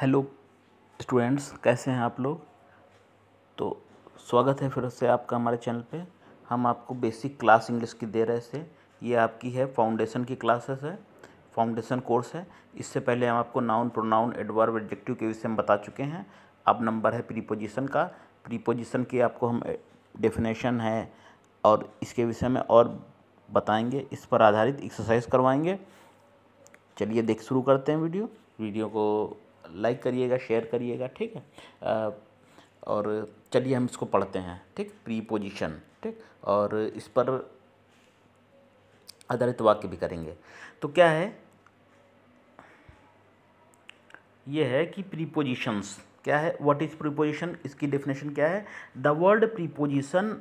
Hello students कैसे हैं आप लोग तो स्वागत है फिर से आपका हमारे चैनल पे हम आपको बेसिक क्लास इंग्लिश की दे रहे थे ये आपकी है फाउंडेशन की क्लासेस है फाउंडेशन कोर्स है इससे पहले हम आपको नाउन प्रोनाउन एडवर्ब एडजेक्टिव के विषय में बता चुके हैं अब नंबर है प्रीपोजिशन का प्रीपोजिशन की आपको हम डेफिनेशन है और इसके विषय में और बताएंगे इस पर आधारित एक्सरसाइज करवाएंगे चलिए देख शुरू करते हैं वीडियो वीडियो को लाइक करिएगा शेयर करिएगा ठीक है और चलिए हम इसको पढ़ते हैं ठीक प्रीपोजिशन ठीक और इस पर आधारित वाक्य भी करेंगे तो क्या है ये है कि प्रीपोजिशंस क्या है व्हाट इज़ प्रीपोजिशन इसकी डेफिनेशन क्या है the word preposition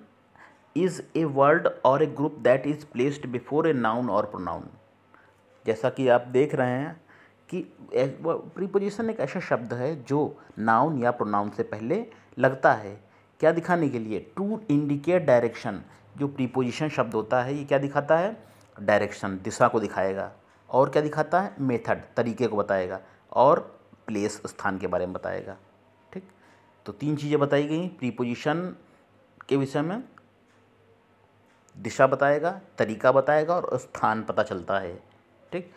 is a word or a group that is placed before a noun or pronoun जैसा कि आप देख रहे हैं कि प्रीपोजिशन एक ऐसा शब्द है जो नाउन या प्रोनाउन से पहले लगता है क्या दिखाने के लिए टू इंडिकेट डायरेक्शन जो प्रीपोजिशन शब्द होता है ये क्या दिखाता है डायरेक्शन दिशा को दिखाएगा और क्या दिखाता है मेथड तरीके को बताएगा और प्लेस स्थान के बारे में बताएगा ठीक तो तीन चीज़ें बताई गई प्रीपोजिशन के विषय में दिशा बताएगा तरीका बताएगा और स्थान पता चलता है ठीक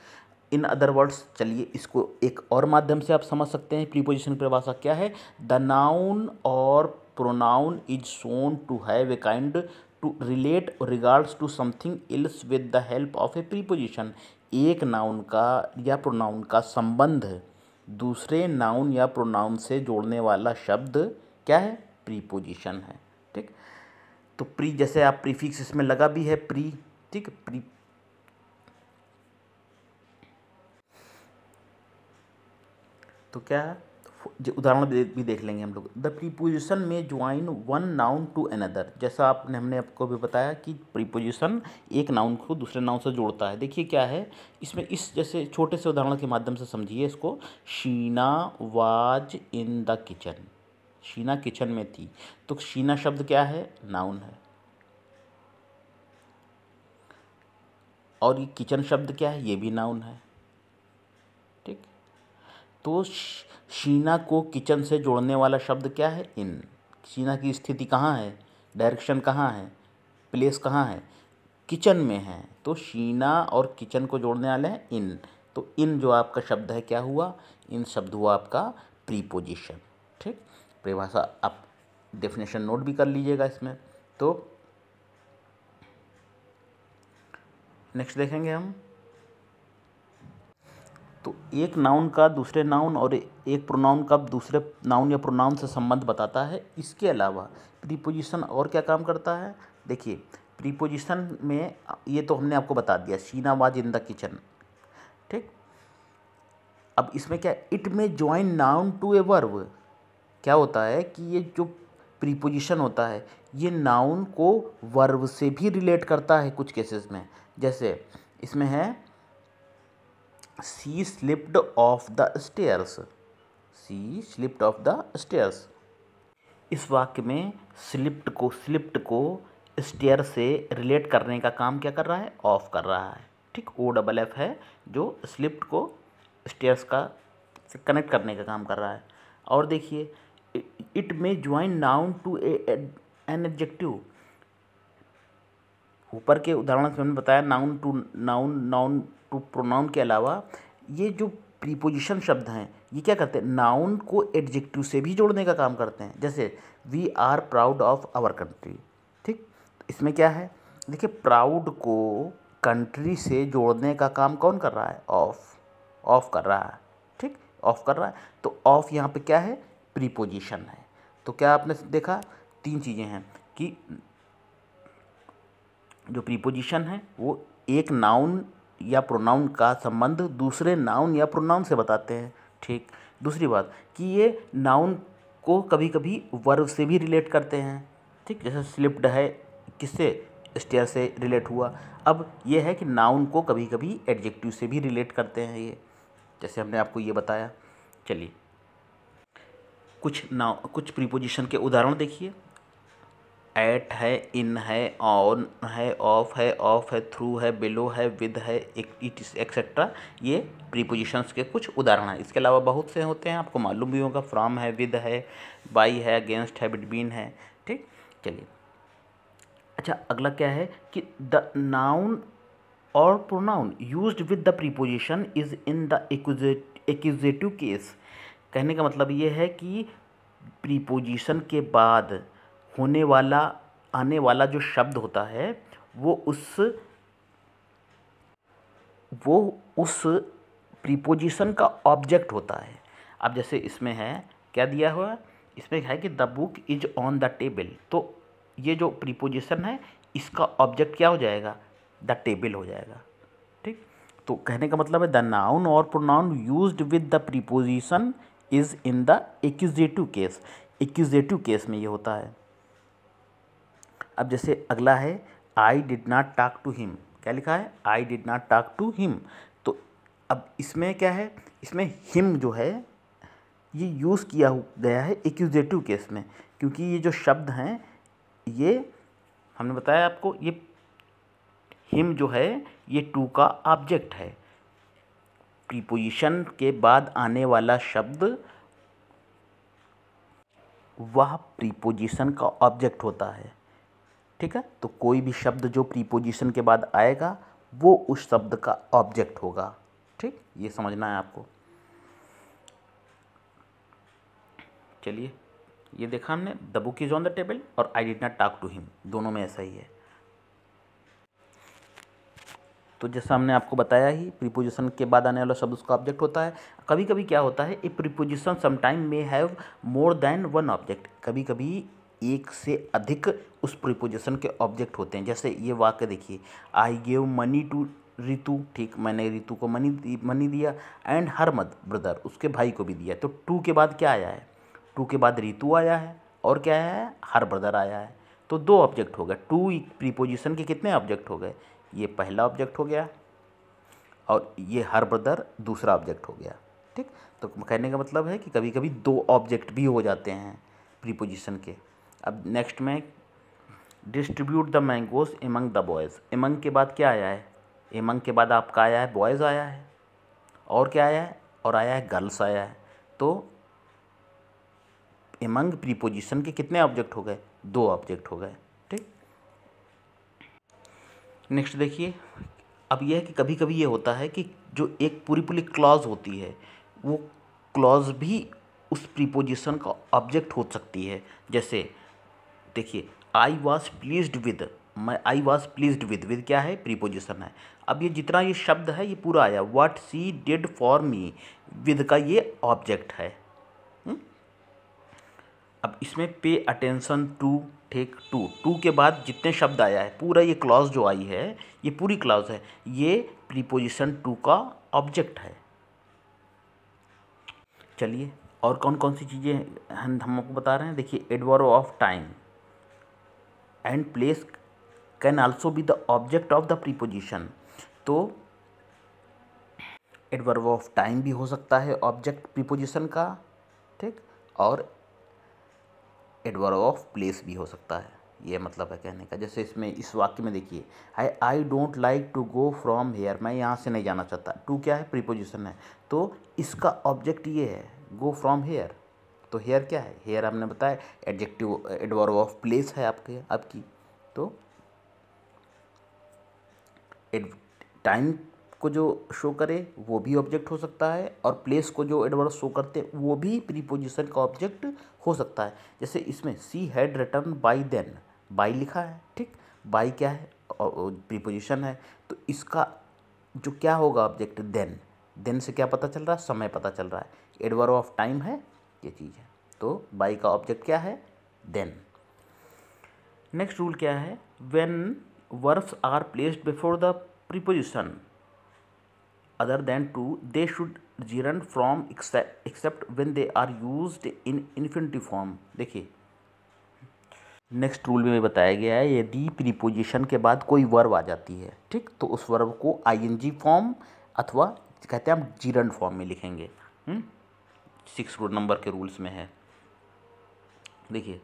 इन अदर वर्ड्स चलिए इसको एक और माध्यम से आप समझ सकते हैं प्रीपोजिशन परिभाषा क्या है the noun or pronoun is so to have a kind to relate regards to something else with the help of a preposition एक नाउन का या प्रोनाउन का संबंध दूसरे नाउन या प्रोनाउन से जोड़ने वाला शब्द क्या है प्रीपोजिशन है ठीक तो प्री जैसे आप प्रीफिक्स इसमें लगा भी है प्री ठीक प्री तो क्या है उदाहरण भी देख लेंगे हम लोग द प्रीपोजिशन में join one noun to another जैसा आपने हमने आपको भी बताया कि प्रीपोजिशन एक नाउन को दूसरे नाउन से जोड़ता है देखिए क्या है इसमें इस जैसे छोटे से उदाहरण के माध्यम से समझिए इसको Sheena was in the kitchen Sheena kitchen में थी तो शीना शब्द क्या है नाउन है और ये किचन शब्द क्या है ये भी नाउन है ठीक तो शीना को किचन से जोड़ने वाला शब्द क्या है इन शीना की स्थिति कहाँ है डायरेक्शन कहाँ है प्लेस कहाँ है किचन में है तो शीना और किचन को जोड़ने वाले हैं इन तो इन जो आपका शब्द है क्या हुआ इन शब्द हुआ आपका प्रीपोजिशन ठीक परिभाषा आप डेफिनेशन नोट भी कर लीजिएगा इसमें तो नेक्स्ट देखेंगे हम तो एक नाउन का दूसरे नाउन और एक प्रोनाउन का दूसरे नाउन या प्रोनाउन से संबंध बताता है इसके अलावा प्रीपोजिशन और क्या काम करता है देखिए प्रीपोजिशन में ये तो हमने आपको बता दिया Sheena was in the kitchen ठीक अब इसमें क्या it may join noun to a verb क्या होता है कि ये जो प्रीपोजिशन होता है ये नाउन को वर्ब से भी रिलेट करता है कुछ केसेस में जैसे इसमें है she slipped off the stairs she slipped off the stairs इस वाक्य में स्लिप्ट को स्लिप्ट को स्टेयर से रिलेट करने का काम क्या कर रहा है ऑफ कर रहा है ठीक ओ डबल एफ है जो स्लिप्ट को स्टेयर्स का से कनेक्ट करने का काम कर रहा है और देखिए it may join noun to an adjective ऊपर के उदाहरण से हमने बताया noun to noun noun to pronoun के अलावा ये जो प्रीपोजिशन शब्द हैं ये क्या करते हैं नाउन को एडजेक्टिव से भी जोड़ने का काम करते हैं जैसे we are proud of our country ठीक इसमें क्या है देखिए प्राउड को कंट्री से जोड़ने का काम कौन कर रहा है ऑफ ऑफ कर रहा है ठीक ऑफ कर रहा है तो ऑफ यहाँ पे क्या है प्रीपोजिशन है तो क्या आपने देखा तीन चीज़ें हैं कि जो प्रीपोजिशन है वो एक नाउन या प्रोनाउन का संबंध दूसरे नाउन या प्रोनाउन से बताते हैं ठीक दूसरी बात कि ये नाउन को कभी कभी वर्व से भी रिलेट करते हैं ठीक जैसे स्लिप्ड है किससे स्टेयर से रिलेट हुआ अब यह है कि नाउन को कभी कभी एडजेक्टिव से भी रिलेट करते हैं ये जैसे हमने आपको ये बताया चलिए कुछ नाउ कुछ प्रीपोजिशन के उदाहरण देखिए एट है इन है ऑन है ऑफ है ऑफ है थ्रू है बिलो है विद है एक्सेट्रा ये प्रीपोजिशंस के कुछ उदाहरण हैं इसके अलावा बहुत से होते हैं आपको मालूम भी होगा फ्रॉम है विद है बाई है अगेंस्ट है बिटवीन है ठीक चलिए अच्छा अगला क्या है कि the noun or pronoun use with the preposition is in the accusative case कहने का मतलब ये है कि प्रीपोजिशन के बाद होने वाला आने वाला जो शब्द होता है वो उस वो उस प्रीपोजिशन का ऑब्जेक्ट होता है अब जैसे इसमें है क्या दिया हुआ इसमें है कि the book is on the table तो ये जो प्रीपोजिशन है इसका ऑब्जेक्ट क्या हो जाएगा द टेबल हो जाएगा ठीक तो कहने का मतलब है the noun or pronoun use with the preposition is in the accusative case accusative case में ये होता है अब जैसे अगला है I did not talk to him क्या लिखा है I did not talk to him तो अब इसमें क्या है इसमें हिम जो है ये यूज़ किया गया है एक्यूजेटिव केस में क्योंकि ये जो शब्द हैं ये हमने बताया आपको ये हिम जो है ये टू का ऑब्जेक्ट है प्रीपोजिशन के बाद आने वाला शब्द वह प्रीपोजिशन का ऑब्जेक्ट होता है ठीक है तो कोई भी शब्द जो प्रीपोजिशन के बाद आएगा वो उस शब्द का ऑब्जेक्ट होगा ठीक ये समझना है आपको चलिए ये देखा हमने the book is on the table और I did not talk to him दोनों में ऐसा ही है तो जैसा हमने आपको बताया ही प्रीपोजिशन के बाद आने वाला शब्द उसका ऑब्जेक्ट होता है कभी कभी क्या होता है a preposition sometime may have more than one object कभी कभी एक से अधिक उस प्रीपोजिशन के ऑब्जेक्ट होते हैं जैसे ये वाक्य देखिए I gave money to Ritu ठीक मैंने रितु को मनी दी मनी दिया एंड हर मद ब्रदर उसके भाई को भी दिया तो टू के बाद क्या आया है टू के बाद रितु आया है और क्या है हर ब्रदर आया है तो दो ऑब्जेक्ट हो गए टू प्रीपोजिशन के कितने ऑब्जेक्ट हो गए ये पहला ऑब्जेक्ट हो गया और ये हर ब्रदर दूसरा ऑब्जेक्ट हो गया ठीक तो कहने का मतलब है कि कभी कभी दो ऑब्जेक्ट भी हो जाते हैं प्रीपोजिशन के अब नेक्स्ट में distribute the mangoes among the boys among के बाद क्या आया है एमंग के बाद आपका आया है बॉयज़ आया है और क्या आया है और आया है गर्ल्स आया है तो एमंग प्रीपोजिशन के कितने ऑब्जेक्ट हो गए दो ऑब्जेक्ट हो गए ठीक नेक्स्ट देखिए अब यह है कि कभी कभी ये होता है कि जो एक पूरी पूरी क्लॉज होती है वो क्लॉज भी उस प्रीपोजिशन का ऑब्जेक्ट हो सकती है जैसे देखिए आई वॉज प्लीज विद मैं I was please with with क्या है प्रीपोजिशन है अब ये जितना ये शब्द है ये पूरा आया what she did for me with का ये ऑब्जेक्ट है हम्म? अब इसमें पे अटेंशन टू ठीक टू टू के बाद जितने शब्द आया है पूरा ये क्लॉज जो आई है ये पूरी क्लॉज है ये प्रीपोजिशन टू का ऑब्जेक्ट है चलिए और कौन कौन सी चीज़ें हम आपको बता रहे हैं देखिए adverb of time and place can also be the object of the preposition तो एडवर्व ऑफ टाइम भी हो सकता है ऑब्जेक्ट प्रीपोजिशन का ठीक और एडवर्व ऑफ प्लेस भी हो सकता है ये मतलब है कहने का जैसे इसमें इस वाक्य में देखिए I I don't like to go from here मैं यहाँ से नहीं जाना चाहता टू क्या है प्रीपोजिशन है तो इसका ऑब्जेक्ट ये है गो फ्रॉम हेयर तो हेयर क्या है हेयर आपने बताया एडजेक्टिव एडवर्व ऑफ प्लेस है आपके आपकी तो टाइम को जो शो करे वो भी ऑब्जेक्ट हो सकता है और प्लेस को जो एडवर्ब शो करते हैं वो भी प्रीपोजिशन का ऑब्जेक्ट हो सकता है जैसे इसमें she had return by then by लिखा है ठीक बाई क्या है प्रीपोजिशन है तो इसका जो क्या होगा ऑब्जेक्ट देन देन से क्या पता चल रहा है समय पता चल रहा है एडवर्ब ऑफ टाइम है ये चीज़ है तो बाई का ऑब्जेक्ट क्या है देन नेक्स्ट रूल क्या है when verbs are placed before the preposition other than to they should gerund from except when they are use in infinitive form देखिए नेक्स्ट रूल में बताया गया है यदि प्रीपोजिशन के बाद कोई वर्ब आ जाती है ठीक तो उस वर्ब को आई एन जी फॉर्म अथवा कहते हैं हम जीरन फॉर्म में लिखेंगे हुँ? हम्म? सिक्स नंबर के रूल्स में है देखिए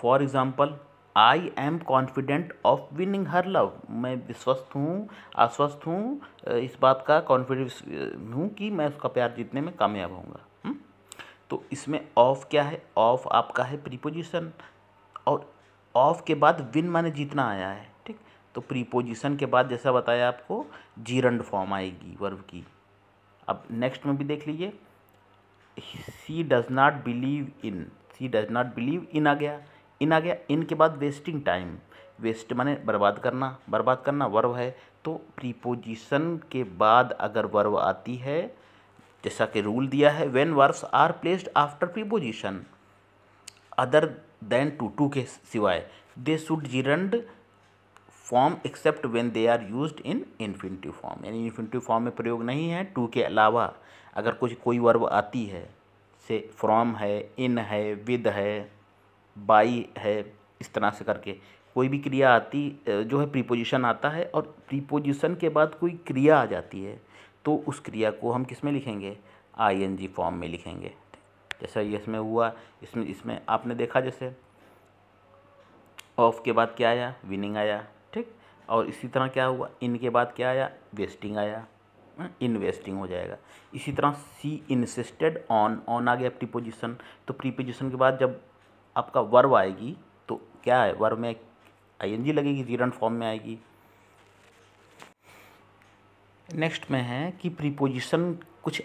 for example I am confident of winning her love मैं विश्वस्त हूँ आश्वस्त हूँ इस बात का कॉन्फिडेंस हूँ कि मैं उसका प्यार जीतने में कामयाब होऊंगा हम्म? तो इसमें ऑफ क्या है ऑफ आपका है प्रीपोजिशन और ऑफ के बाद विन माने जीतना आया है ठीक तो प्रीपोजिशन के बाद जैसा बताया आपको जीरंड फॉर्म आएगी वर्ब की अब नेक्स्ट में भी देख लीजिए she does not believe in she does not believe in आ गया इन आ गया इन के बाद वेस्टिंग टाइम वेस्ट माने बर्बाद करना बर्बाद करना वर्व है तो प्रीपोजिशन के बाद अगर वर्व आती है जैसा कि रूल दिया है when verbs are placed after preposition other than to to के सिवाय they should gerund form except when they are use in infinitive form यानी इन्फिनिटिव फॉर्म में प्रयोग नहीं है टू के अलावा अगर कुछ कोई वर्ब आती है से फ्रॉम है इन है विद है बाई है इस तरह से करके कोई भी क्रिया आती जो है प्रीपोजिशन आता है और प्रीपोजिशन के बाद कोई क्रिया आ जाती है तो उस क्रिया को हम किस में लिखेंगे आई एन जी फॉर्म में लिखेंगे जैसा ये इसमें हुआ इसमें इसमें आपने देखा जैसे ऑफ के बाद क्या आया विनिंग आया ठीक और इसी तरह क्या हुआ इन के बाद क्या आया वेस्टिंग आया इन्वेस्टिंग हो जाएगा इसी तरह सी इंसिस्टेड ऑन ऑन आ गया प्रीपोजिशन तो प्रीपोजिशन के बाद जब आपका वर्व आएगी तो क्या है वर्व में आई एन जी लगेगी जीरन फॉर्म में आएगी नेक्स्ट में है कि प्रीपोजिशन कुछ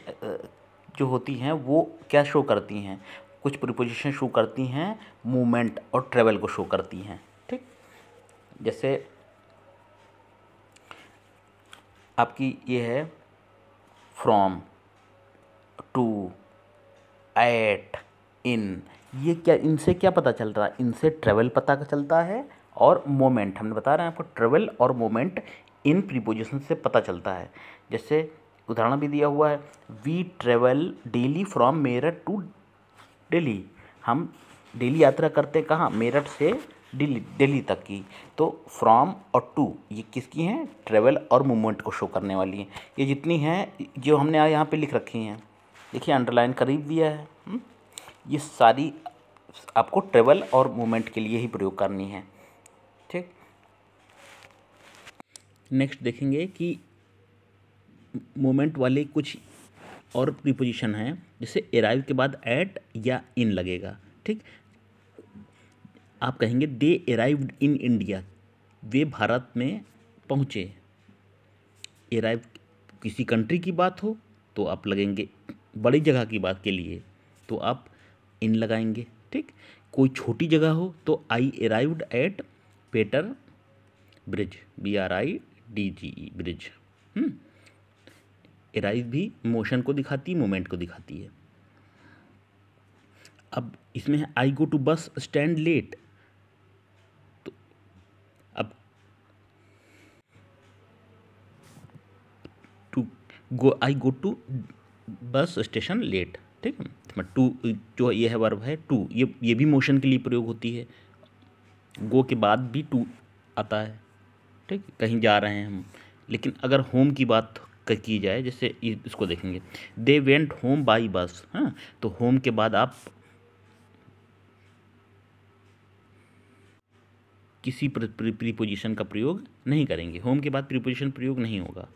जो होती हैं वो क्या शो करती हैं कुछ प्रीपोजिशन शो करती हैं मूवमेंट और ट्रेवल को शो करती हैं ठीक जैसे आपकी ये है फ्रॉम टू एट इन ये क्या इनसे क्या पता चल रहा है इनसे ट्रेवल पता चलता है और मोमेंट हमने बता रहे हैं आपको ट्रेवल और मोमेंट इन प्रीपोजिशन से पता चलता है जैसे उदाहरण भी दिया हुआ है we travel daily from Meerut to daily हम डेली यात्रा करते कहाँ मेरठ से दिल्ली दिल्ली तक की तो फ्रॉम और टू ये किसकी हैं ट्रेवल और मूवमेंट को शो करने वाली हैं ये जितनी हैं जो हमने यहाँ पे लिख रखी हैं देखिए अंडरलाइन करीब दिया है हम्म? ये सारी आपको ट्रेवल और मूवमेंट के लिए ही प्रयोग करनी है ठीक नेक्स्ट देखेंगे कि मोमेंट वाले कुछ और प्रीपोजिशन हैं जैसे अराइव के बाद एट या इन लगेगा ठीक आप कहेंगे दे एराइव्ड इन इंडिया वे भारत में पहुँचे एराइव किसी कंट्री की बात हो तो आप लगेंगे बड़ी जगह की बात के लिए तो आप इन लगाएंगे ठीक कोई छोटी जगह हो तो I arrived at Peter bridge B R I D G E bridge arrive भी मोशन को दिखाती है मोमेंट को दिखाती है अब इसमें है I go to bus stand late go I go to bus station late ठीक है टू मतलब जो ये है वर्ब है टू ये ये भी मोशन के लिए प्रयोग होती है गो के बाद भी टू आता है ठीक कहीं जा रहे हैं हम लेकिन अगर होम की बात की जाए जैसे इसको देखेंगे they went home by bus हाँ तो होम के बाद आप किसी प्रीपोजिशन का प्रयोग नहीं करेंगे होम के बाद प्रीपोजिशन प्रयोग नहीं होगा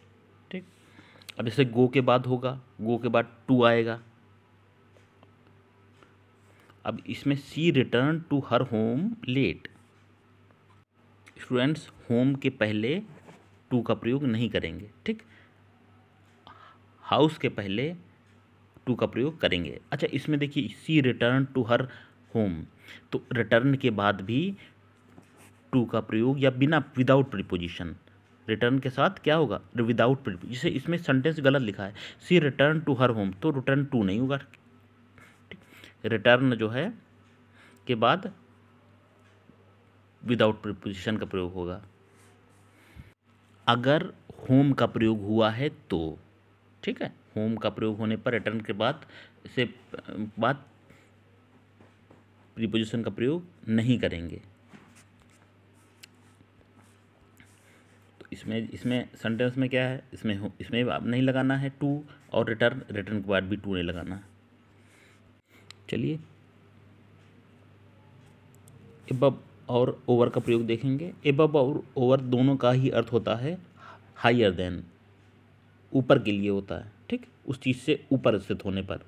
अब जैसे गो के बाद होगा गो के बाद टू आएगा अब इसमें she return to her home late students home के पहले टू का प्रयोग नहीं करेंगे ठीक हाउस के पहले टू का प्रयोग करेंगे अच्छा इसमें देखिए she return to her home तो रिटर्न के बाद भी टू का प्रयोग या बिना विदाउट प्रीपोजिशन रिटर्न के साथ क्या होगा विदाउट प्रिड जिसे इसमें सेंटेंस गलत लिखा है she return to her home तो रिटर्न टू नहीं होगा रिटर्न जो है के बाद विदाउट प्रिपोजिशन का प्रयोग होगा अगर होम का प्रयोग हुआ है तो ठीक है होम का प्रयोग होने पर रिटर्न के बाद से बाद प्रिपोजिशन का प्रयोग नहीं करेंगे इसमें इसमें सेंटेंस में क्या है इसमें इसमें आप नहीं लगाना है टू और रिटर्न रिटर्न के बाद भी टू नहीं लगाना है चलिए एबब और ओवर का प्रयोग देखेंगे एबब और ओवर दोनों का ही अर्थ होता है हायर देन ऊपर के लिए होता है ठीक उस चीज़ से ऊपर स्थित होने पर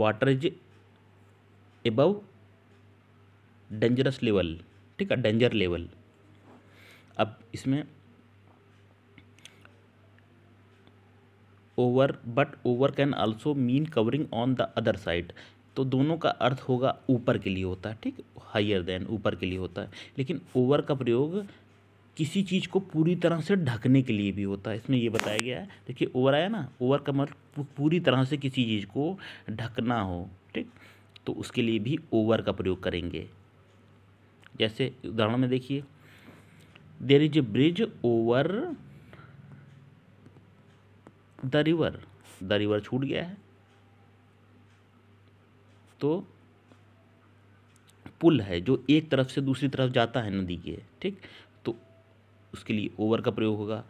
water is above dangerous level ठीक है डेंजर लेवल अब इसमें over but over can also mean covering on the other side तो दोनों का अर्थ होगा ऊपर के लिए होता है ठीक हायर देन ऊपर के लिए होता है लेकिन ओवर का प्रयोग किसी चीज़ को पूरी तरह से ढकने के लिए भी होता है इसमें ये बताया गया है देखिए ओवर आया ना ओवर का मतलब पूरी तरह से किसी चीज़ को ढकना हो ठीक तो उसके लिए भी ओवर का प्रयोग करेंगे जैसे उदाहरण में देखिए there is a bridge over the river the river छूट गया है तो पुल है जो एक तरफ से दूसरी तरफ जाता है नदी के ठीक तो उसके लिए ओवर का प्रयोग होगा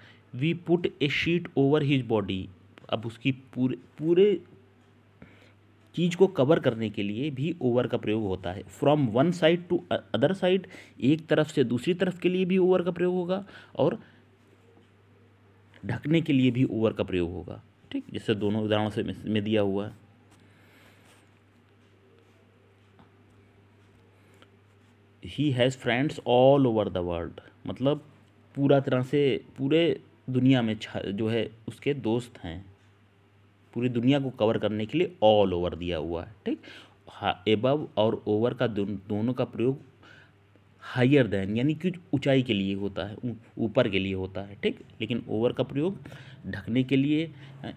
we put a sheet over his body अब उसकी पूरे पूरे चीज़ को कवर करने के लिए भी ओवर का प्रयोग होता है from one side to other side एक तरफ से दूसरी तरफ के लिए भी ओवर का प्रयोग होगा और ढकने के लिए भी ओवर का प्रयोग होगा ठीक जैसे दोनों उदाहरणों से में दिया हुआ है he has friends all over the world मतलब पूरा तरह से पूरे दुनिया में जो है उसके दोस्त हैं पूरी दुनिया को कवर करने के लिए ऑल ओवर दिया हुआ है ठीक एबव हाँ, और ओवर का दोनों का प्रयोग हायर देन यानी कि ऊंचाई के लिए होता है ऊपर के लिए होता है ठीक लेकिन ओवर का प्रयोग ढकने के लिए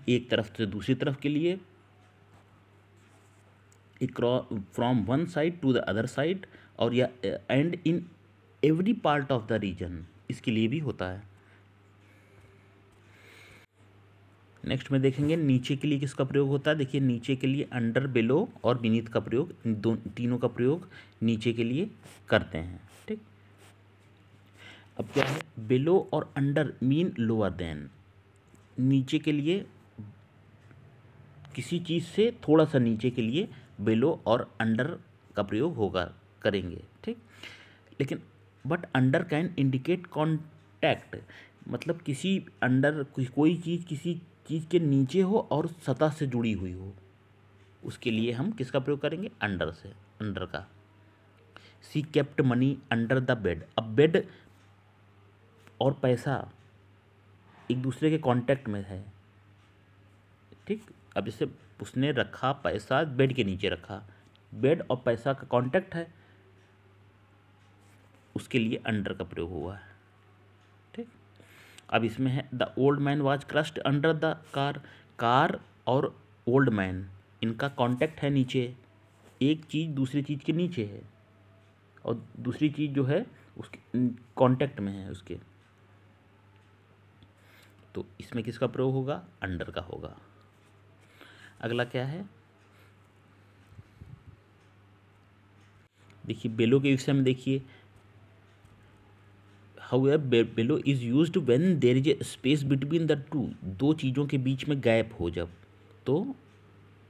एक तरफ से दूसरी तरफ के लिए from one side to the other side और या and in every part of the region इसके लिए भी होता है नेक्स्ट में देखेंगे नीचे के लिए किसका प्रयोग होता है देखिए नीचे के लिए अंडर बिलो और विनीत का प्रयोग दो तीनों का प्रयोग नीचे के लिए करते हैं ठीक अब क्या है बिलो और अंडर मीन लोअर देन नीचे के लिए किसी चीज़ से थोड़ा सा नीचे के लिए बिलो और अंडर का प्रयोग होगा करेंगे ठीक लेकिन but under can indicate contact मतलब किसी अंडर कोई चीज़ किसी चीज़ के नीचे हो और सतह से जुड़ी हुई हो उसके लिए हम किसका प्रयोग करेंगे अंडर से अंडर का she kept money under the bed अब बेड और पैसा एक दूसरे के कांटेक्ट में है ठीक अब इसे उसने रखा पैसा बेड के नीचे रखा बेड और पैसा का कांटेक्ट है उसके लिए अंडर का प्रयोग हुआ है अब इसमें है the old man was crushed under the car car और ओल्ड मैन इनका कॉन्टैक्ट है नीचे एक चीज़ दूसरी चीज़ के नीचे है और दूसरी चीज़ जो है उसके कॉन्टैक्ट में है उसके तो इसमें किसका प्रयोग होगा अंडर का होगा अगला क्या है देखिए बेलो के विषय में देखिए रखा हुआ है below is use when there is a space between the two दो चीज़ों के बीच में गैप हो जब तो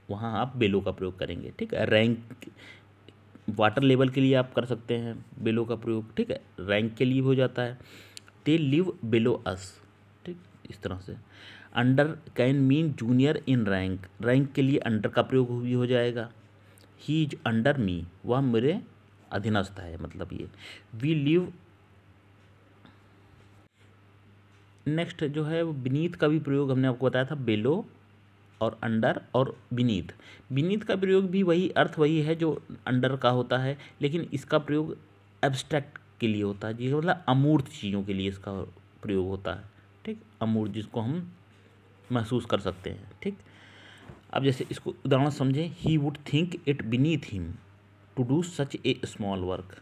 वहाँ आप बेलो का प्रयोग करेंगे ठीक है रैंक वाटर लेवल के लिए आप कर सकते हैं बेलो का प्रयोग ठीक है रैंक के लिए हो जाता है दे लिव बेलो अस ठीक इस तरह से under can mean junior in rank rank के लिए अंडर का प्रयोग भी हो जाएगा ही इज अंडर मी वह मेरे अधीनस्थ है मतलब ये वी लिव नेक्स्ट जो है वो बीनीत का भी प्रयोग हमने आपको बताया था बेलो और अंडर और बीनीत बीनीत का प्रयोग भी वही अर्थ वही है जो अंडर का होता है लेकिन इसका प्रयोग एब्स्ट्रैक्ट के लिए होता है जिसका मतलब अमूर्त चीज़ों के लिए इसका प्रयोग होता है ठीक अमूर्त जिसको हम महसूस कर सकते हैं ठीक अब जैसे इसको उदाहरण समझें he would think it beneath him to do such a small work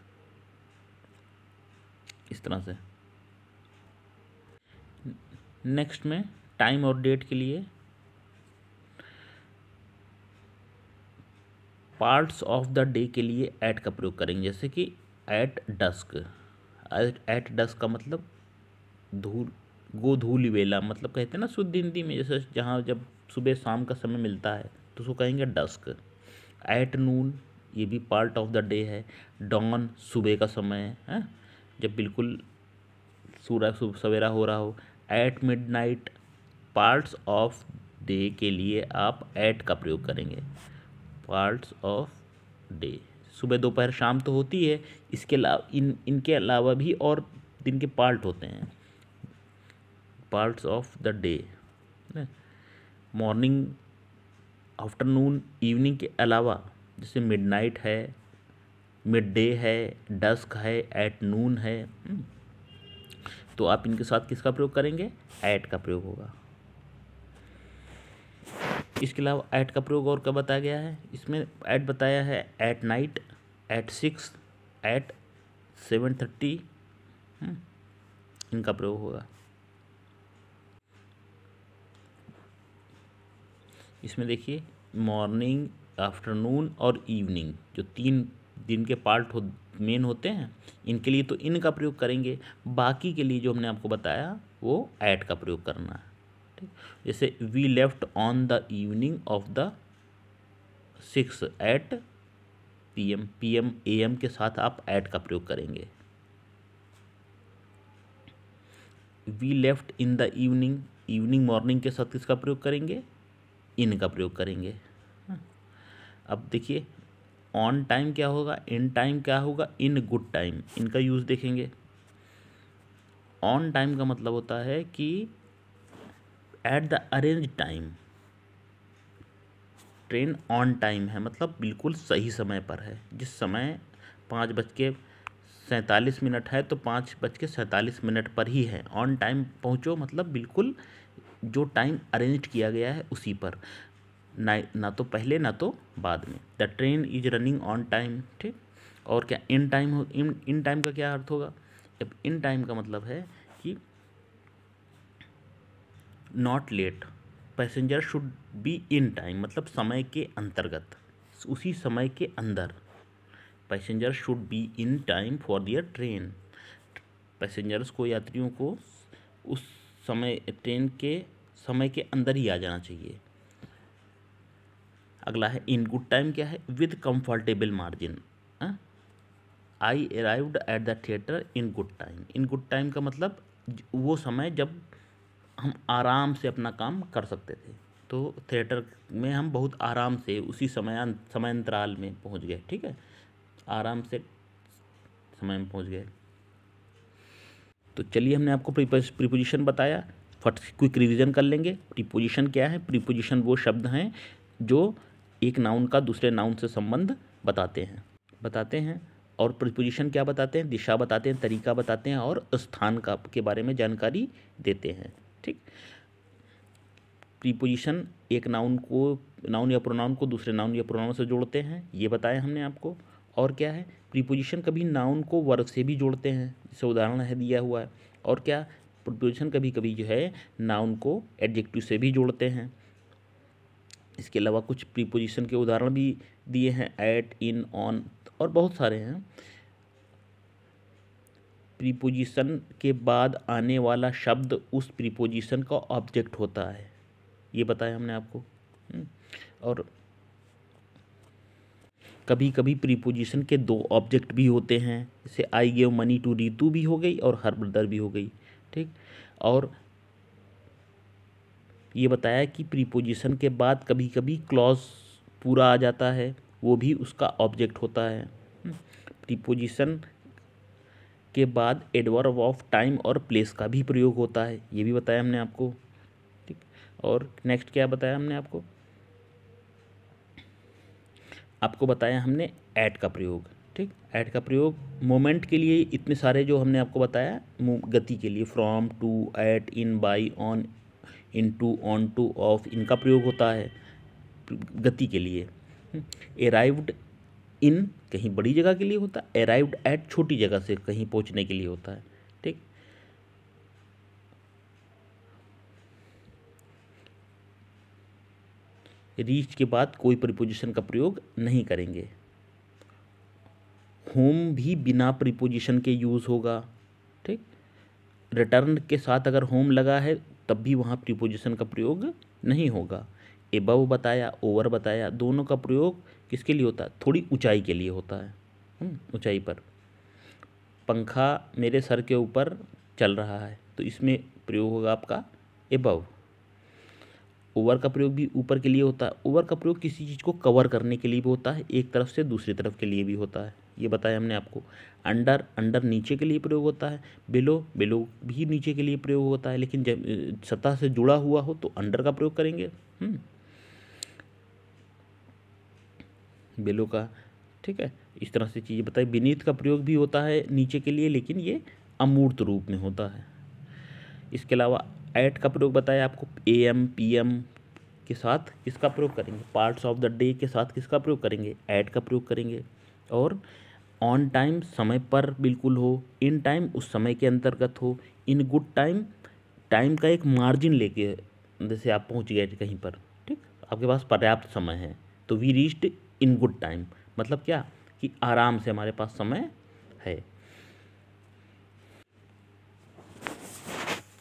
इस तरह से नेक्स्ट में टाइम और डेट के लिए पार्ट्स ऑफ द डे के लिए ऐट का प्रयोग करेंगे जैसे कि ऐट डस्क ऐट डस्क का मतलब धूल गो धूल वेला मतलब कहते हैं ना शुद्ध हिंदी में जैसे जहाँ जब सुबह शाम का समय मिलता है तो उसको कहेंगे डस्क ऐट नून ये भी पार्ट ऑफ द डे है डॉन सुबह का समय है हाँ? जब बिल्कुल सूरज सवेरा हो रहा हो at midnight parts of day के लिए आप एट का प्रयोग करेंगे पार्ट्स ऑफ डे सुबह दोपहर शाम तो होती है इसके अलावा इन इनके अलावा भी और दिन के पार्ट होते हैं parts of the day morning afternoon evening के अलावा जैसे मिडनाइट है मिड डे है डस्क है एट नून है हम्म। तो आप इनके साथ किसका प्रयोग करेंगे ऐट का प्रयोग होगा इसके अलावा ऐट का प्रयोग और क्या बताया गया है इसमें ऐट बताया है at night at six at seven thirty हम्म, इनका प्रयोग होगा इसमें देखिए मॉर्निंग आफ्टरनून और इवनिंग जो तीन दिन के पार्ट हो मेन होते हैं इनके लिए तो इन का प्रयोग करेंगे बाकी के लिए जो हमने आपको बताया वो ऐट का प्रयोग करना है ठीक जैसे we left on the evening of the six at PM PM M के साथ आप ऐट का प्रयोग करेंगे we left in the evening evening morning के साथ किसका प्रयोग करेंगे इन का प्रयोग करेंगे हाँ। अब देखिए ऑन टाइम क्या होगा इन टाइम क्या होगा इन गुड टाइम इनका यूज़ देखेंगे ऑन टाइम का मतलब होता है कि at the arrange time train on time है मतलब बिल्कुल सही समय पर है जिस समय पाँच बज के सैंतालीस मिनट है तो पाँच बज के सैंतालीस मिनट पर ही है ऑन टाइम पहुँचो मतलब बिल्कुल जो टाइम अरेंज किया गया है उसी पर ना ना तो पहले ना तो बाद में the train is running on time ठीक और क्या इन टाइम हो इन इन टाइम का क्या अर्थ होगा अब इन टाइम का मतलब है कि not late passenger should be in time मतलब समय के अंतर्गत उसी समय के अंदर passenger should be in time for their train passengers को यात्रियों को उस समय ट्रेन के समय के अंदर ही आ जाना चाहिए अगला है इन गुड टाइम क्या है with comfortable margin I arrived at the theatre in good time in good time का मतलब वो समय जब हम आराम से अपना काम कर सकते थे तो थिएटर में हम बहुत आराम से उसी समय समय अंतराल में पहुंच गए ठीक है आराम से समय में पहुंच गए तो चलिए हमने आपको प्रीपोजिशन बताया फट क्विक रिवीजन कर लेंगे प्रीपोजिशन क्या है प्रीपोजिशन वो शब्द हैं जो एक नाउन का दूसरे नाउन से संबंध बताते हैं बताते हैं और प्रपोजिशन क्या बताते हैं दिशा बताते हैं तरीका बताते हैं और स्थान का के बारे में जानकारी देते हैं ठीक प्रीपोजिशन एक नाउन को नाउन या प्रोनाउन को दूसरे नाउन या प्रोनाउन से जोड़ते हैं ये बताया हमने आपको और क्या है प्रीपोजिशन कभी नाउन को वर्ग से भी जोड़ते हैं जैसे उदाहरण है दिया हुआ है और क्या प्रीपोजिशन कभी कभी जो है नाउन को एडजेक्टिव से भी जोड़ते हैं इसके अलावा कुछ प्रीपोजिशन के उदाहरण भी दिए हैं एट इन ऑन और बहुत सारे हैं प्रीपोजिशन के बाद आने वाला शब्द उस प्रीपोजिशन का ऑब्जेक्ट होता है ये बताया हमने आपको हम्म, और कभी कभी प्रीपोजिशन के दो ऑब्जेक्ट भी होते हैं जैसे I gave money to Ritu भी हो गई और हर ब्रदर भी हो गई ठीक और ये बताया कि प्रीपोजिशन के बाद कभी कभी क्लॉज पूरा आ जाता है वो भी उसका ऑब्जेक्ट होता है प्रीपोजिशन के बाद एडवर्ब ऑफ टाइम और प्लेस का भी प्रयोग होता है ये भी बताया हमने आपको ठीक और नेक्स्ट क्या बताया हमने आपको आपको बताया हमने ऐड का प्रयोग ठीक ऐड का प्रयोग मोमेंट के लिए इतने सारे जो हमने आपको बताया गति के लिए from to at in by on in to on to of इनका प्रयोग होता है गति के लिए एराइव्ड इन कहीं बड़ी जगह के लिए होता है अराइव्ड एट छोटी जगह से कहीं पहुंचने के लिए होता है ठीक रीच के बाद कोई प्रिपोजिशन का प्रयोग नहीं करेंगे होम भी बिना प्रिपोजिशन के यूज़ होगा ठीक रिटर्न के साथ अगर होम लगा है तब भी वहाँ प्रीपोजिशन का प्रयोग नहीं होगा एबव बताया ओवर बताया दोनों का प्रयोग किसके लिए होता है थोड़ी ऊंचाई के लिए होता है हम्म, ऊंचाई पर पंखा मेरे सर के ऊपर चल रहा है तो इसमें प्रयोग होगा आपका एबव ओवर का प्रयोग भी ऊपर के लिए होता है ओवर का प्रयोग किसी चीज़ को कवर करने के लिए भी होता है एक तरफ से दूसरी तरफ के लिए भी होता है ये बताया हमने आपको अंडर अंडर नीचे के लिए प्रयोग होता है बिलो बिलो भी नीचे के लिए प्रयोग होता है लेकिन जब सतह से जुड़ा हुआ हो तो अंडर का प्रयोग करेंगे हम्म। बिलो का ठीक है इस तरह से चीज़ें बताए विनीत का प्रयोग भी होता है नीचे के लिए लेकिन ये अमूर्त रूप में होता है इसके अलावा एट का प्रयोग बताया आपको ए एम पी एम के साथ किसका प्रयोग करेंगे पार्ट्स ऑफ द डे के साथ किसका प्रयोग करेंगे ऐट का प्रयोग करेंगे और ऑन टाइम समय पर बिल्कुल हो इन टाइम उस समय के अंतर्गत हो इन गुड टाइम टाइम का एक मार्जिन लेके जैसे आप पहुंच गए कहीं पर ठीक आपके पास पर्याप्त समय है तो we reached in good time मतलब क्या कि आराम से हमारे पास समय है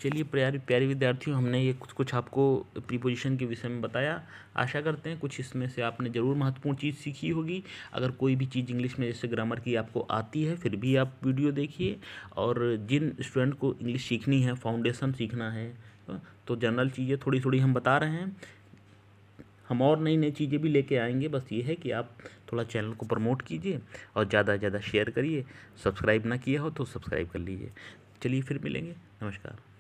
चलिए प्यारे प्यारे विद्यार्थियों हमने ये कुछ कुछ आपको प्रीपोजिशन के विषय में बताया आशा करते हैं कुछ इसमें से आपने ज़रूर महत्वपूर्ण चीज़ सीखी होगी अगर कोई भी चीज़ इंग्लिश में जैसे ग्रामर की आपको आती है फिर भी आप वीडियो देखिए और जिन स्टूडेंट को इंग्लिश सीखनी है फाउंडेशन सीखना है तो जनरल चीज़ें थोड़ी थोड़ी हम बता रहे हैं हम और नई नई चीज़ें भी लेके आएंगे बस ये है कि आप थोड़ा चैनल को प्रमोट कीजिए और ज़्यादा से ज़्यादा शेयर करिए सब्सक्राइब ना किया हो तो सब्सक्राइब कर लीजिए चलिए फिर मिलेंगे नमस्कार